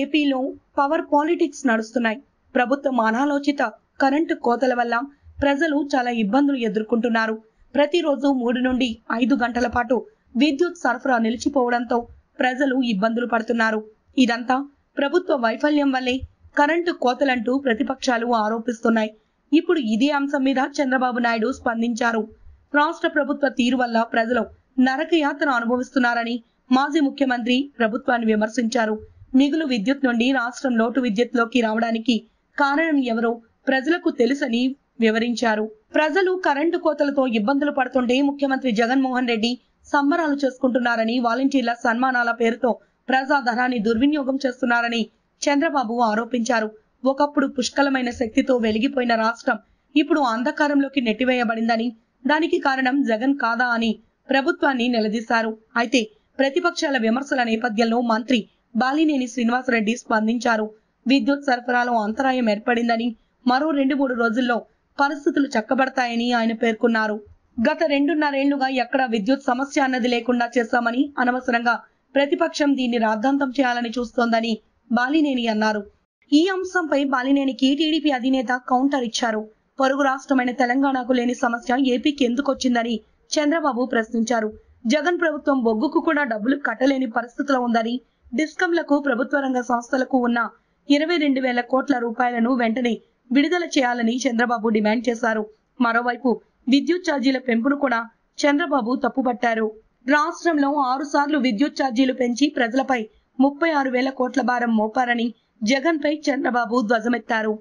ఏపీలో power politics నడుస్తున్నాయి ప్రభుత్వం అనాలోచిత కరెంటు కోతల వల్ల ప్రజలు చాలా ఇబ్బందులు ఎదుర్కొంటున్నారు ప్రతిరోజు మూడు నుండి ఐదు గంటల పాటు విద్యుత్ సరఫరా నిలిచిపోవడంతో ప్రజలు ఇబ్బందులు పడుతున్నారు ఇదంతా ప్రభుత్వ వైఫల్యం వల్లే కరెంటు కోతలంటూ ప్రతిపక్షాలు ఆరోపిస్తున్నాయి ఇప్పుడు ఇదే అంశం మీద చంద్రబాబు నాయుడు స్పందించారు రాష్ట్ర ప్రభుత్వ తీరు వల్ల ప్రజలు నరకయాత్ర అనుభవిస్తున్నారని మాజీ ముఖ్యమంత్రి ప్రభుత్వాన్ని విమర్శించారు మిగులు విద్యుత్ నుండి రాష్ట్రం లోటు విద్యుత్ లోకి రావడానికి కారణం ఎవరో ప్రజలకు తెలుసని వివరించారు ప్రజలు కరెంటు కోతలతో ఇబ్బందులు పడుతుంటే ముఖ్యమంత్రి జగన్మోహన్ రెడ్డి సంబరాలు చేసుకుంటున్నారని వాలంటీర్ల సన్మానాల పేరుతో ప్రజాధనాన్ని దుర్వినియోగం చేస్తున్నారని చంద్రబాబు ఆరోపించారు ఒకప్పుడు పుష్కలమైన శక్తితో వెలిగిపోయిన రాష్ట్రం ఇప్పుడు అంధకారంలోకి నెట్టివేయబడిందని దానికి కారణం జగన్ కాదా అని ప్రభుత్వాన్ని నిలదీశారు అయితే ప్రతిపక్షాల విమర్శల నేపథ్యంలో మంత్రి బాలినేని శ్రీనివాసరెడ్డి స్పందించారు విద్యుత్ సరఫరాలో అంతరాయం ఏర్పడిందని మరో రెండు మూడు రోజుల్లో పరిస్థితులు చక్కబడతాయని ఆయన పేర్కొన్నారు గత రెండున్నరేళ్లుగా ఎక్కడ విద్యుత్ సమస్య అన్నది లేకుండా చేశామని అనవసరంగా ప్రతిపక్షం దీన్ని రాద్ధాంతం చేయాలని చూస్తోందని బాలినేని అన్నారు ఈ అంశంపై బాలినేనికి టీడీపీ అధినేత కౌంటర్ ఇచ్చారు పొరుగు రాష్ట్రమైన తెలంగాణకు లేని సమస్య ఏపీకి ఎందుకొచ్చిందని చంద్రబాబు ప్రశ్నించారు జగన్ ప్రభుత్వం బొగ్గుకు కూడా డబ్బులు కట్టలేని పరిస్థితిలో ఉందని డిస్కంలకు ప్రభుత్వ రంగ సంస్థలకు ఉన్న ఇరవై రెండు వేల కోట్ల రూపాయలను వెంటనే విడుదల చేయాలని చంద్రబాబు డిమాండ్ చేశారు మరోవైపు విద్యుత్ ఛార్జీల పెంపును కూడా చంద్రబాబు తప్పుపట్టారు రాష్ట్రంలో ఆరు సార్లు విద్యుత్ ఛార్జీలు పెంచి ప్రజలపై ముప్పై ఆరు వేల కోట్ల భారం మోపారని జగన్పై చంద్రబాబు ధ్వజమెత్తారు